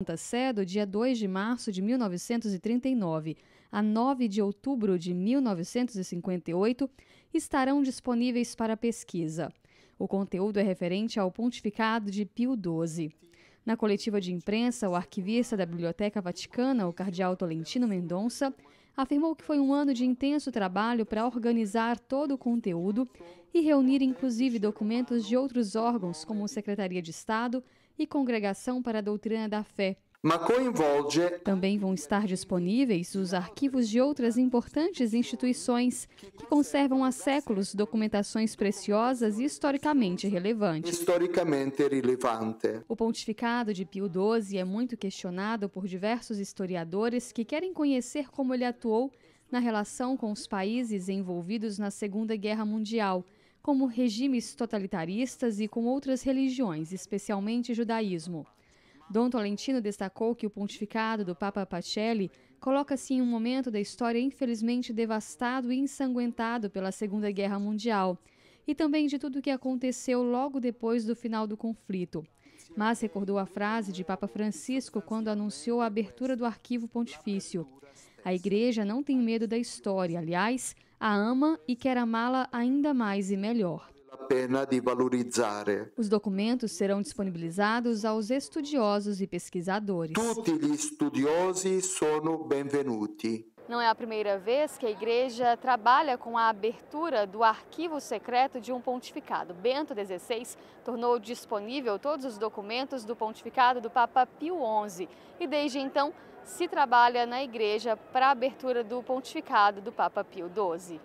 Santa Sé do dia 2 de março de 1939 a 9 de outubro de 1958 estarão disponíveis para pesquisa. O conteúdo é referente ao pontificado de Pio XII. Na coletiva de imprensa, o arquivista da Biblioteca Vaticana, o cardeal Tolentino Mendonça, afirmou que foi um ano de intenso trabalho para organizar todo o conteúdo e reunir inclusive documentos de outros órgãos, como Secretaria de Estado e Congregação para a Doutrina da Fé. Também vão estar disponíveis os arquivos de outras importantes instituições que conservam há séculos documentações preciosas e historicamente relevantes. Historicamente relevante. O pontificado de Pio XII é muito questionado por diversos historiadores que querem conhecer como ele atuou na relação com os países envolvidos na Segunda Guerra Mundial como regimes totalitaristas e com outras religiões, especialmente judaísmo. Dom Tolentino destacou que o pontificado do Papa Pacelli coloca-se em um momento da história infelizmente devastado e ensanguentado pela Segunda Guerra Mundial e também de tudo o que aconteceu logo depois do final do conflito. Mas recordou a frase de Papa Francisco quando anunciou a abertura do arquivo pontifício. A Igreja não tem medo da história, aliás, a ama e quer amá-la ainda mais e melhor. Os documentos serão disponibilizados aos estudiosos e pesquisadores. Todos os estudiosos são bem-vindos. Não é a primeira vez que a igreja trabalha com a abertura do arquivo secreto de um pontificado. Bento XVI tornou disponível todos os documentos do pontificado do Papa Pio XI e desde então se trabalha na igreja para a abertura do pontificado do Papa Pio XII.